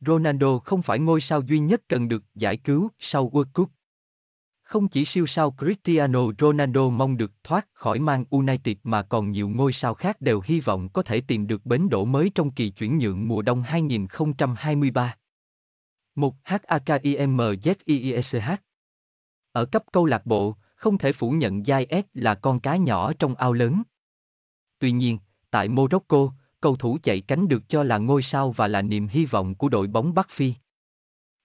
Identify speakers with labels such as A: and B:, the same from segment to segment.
A: Ronaldo không phải ngôi sao duy nhất cần được giải cứu sau World Cup. Không chỉ siêu sao Cristiano Ronaldo mong được thoát khỏi Man United mà còn nhiều ngôi sao khác đều hy vọng có thể tìm được bến đỗ mới trong kỳ chuyển nhượng mùa đông 2023. 1. HAKIMZIESH Ở cấp câu lạc bộ, không thể phủ nhận Zayed là con cá nhỏ trong ao lớn. Tuy nhiên, tại Morocco, cầu thủ chạy cánh được cho là ngôi sao và là niềm hy vọng của đội bóng Bắc Phi.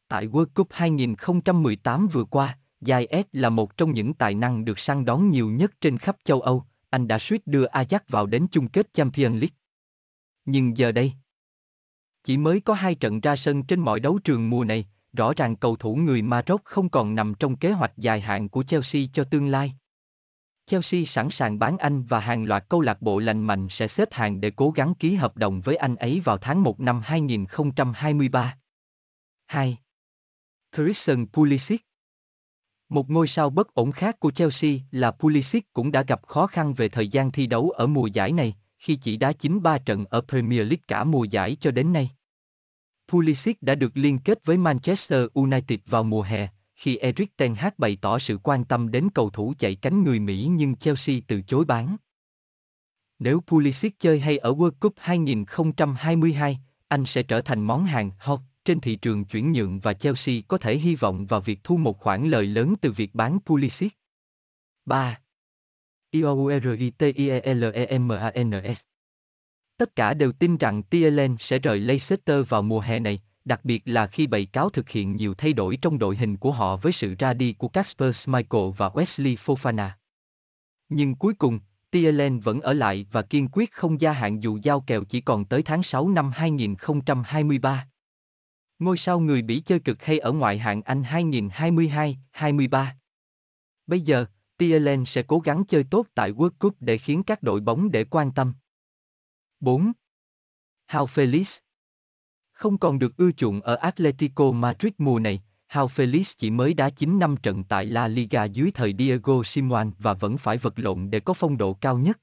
A: Tại World Cup 2018 vừa qua, Dài S là một trong những tài năng được săn đón nhiều nhất trên khắp châu Âu, anh đã suýt đưa Ajax vào đến chung kết Champions League. Nhưng giờ đây, chỉ mới có hai trận ra sân trên mọi đấu trường mùa này, rõ ràng cầu thủ người Maroc không còn nằm trong kế hoạch dài hạn của Chelsea cho tương lai. Chelsea sẵn sàng bán anh và hàng loạt câu lạc bộ lành mạnh sẽ xếp hàng để cố gắng ký hợp đồng với anh ấy vào tháng 1 năm 2023. 2. Christian Pulisic Một ngôi sao bất ổn khác của Chelsea là Pulisic cũng đã gặp khó khăn về thời gian thi đấu ở mùa giải này, khi chỉ đá 93 trận ở Premier League cả mùa giải cho đến nay. Pulisic đã được liên kết với Manchester United vào mùa hè, khi Eric Ten Hag bày tỏ sự quan tâm đến cầu thủ chạy cánh người Mỹ nhưng Chelsea từ chối bán. Nếu Pulisic chơi hay ở World Cup 2022, anh sẽ trở thành món hàng hot trên thị trường chuyển nhượng và Chelsea có thể hy vọng vào việc thu một khoản lợi lớn từ việc bán Pulisic. 3. Iouritielemans Tất cả đều tin rằng Tielen sẽ rời Leicester vào mùa hè này, đặc biệt là khi bầy cáo thực hiện nhiều thay đổi trong đội hình của họ với sự ra đi của Casper Michael và Wesley Fofana. Nhưng cuối cùng, Tielen vẫn ở lại và kiên quyết không gia hạn dù giao kèo chỉ còn tới tháng 6 năm 2023. Ngôi sao người Bỉ chơi cực hay ở ngoại hạng Anh 2022-23. Bây giờ, Tielen sẽ cố gắng chơi tốt tại World Cup để khiến các đội bóng để quan tâm. 4. Hao Felix không còn được ưa chuộng ở Atletico Madrid mùa này, Hao Felix chỉ mới đá 9 năm trận tại La Liga dưới thời Diego Simeone và vẫn phải vật lộn để có phong độ cao nhất.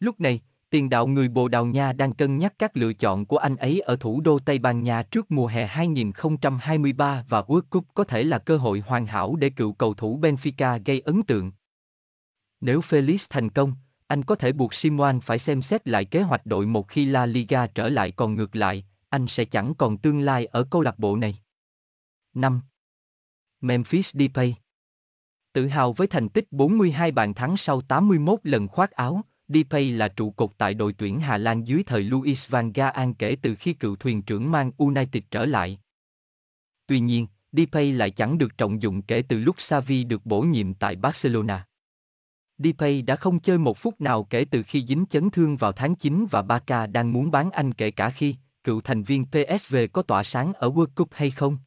A: Lúc này, tiền đạo người Bồ Đào Nha đang cân nhắc các lựa chọn của anh ấy ở thủ đô Tây Ban Nha trước mùa hè 2023 và World Cup có thể là cơ hội hoàn hảo để cựu cầu thủ Benfica gây ấn tượng. Nếu Felix thành công, anh có thể buộc Simeone phải xem xét lại kế hoạch đội một khi La Liga trở lại còn ngược lại, anh sẽ chẳng còn tương lai ở câu lạc bộ này. 5. Memphis Depay Tự hào với thành tích 42 bàn thắng sau 81 lần khoác áo, Depay là trụ cột tại đội tuyển Hà Lan dưới thời Louis van Gaal kể từ khi cựu thuyền trưởng mang United trở lại. Tuy nhiên, Depay lại chẳng được trọng dụng kể từ lúc Xavi được bổ nhiệm tại Barcelona. Depay đã không chơi một phút nào kể từ khi dính chấn thương vào tháng 9 và Barca đang muốn bán anh kể cả khi cựu thành viên PSV có tỏa sáng ở World Cup hay không?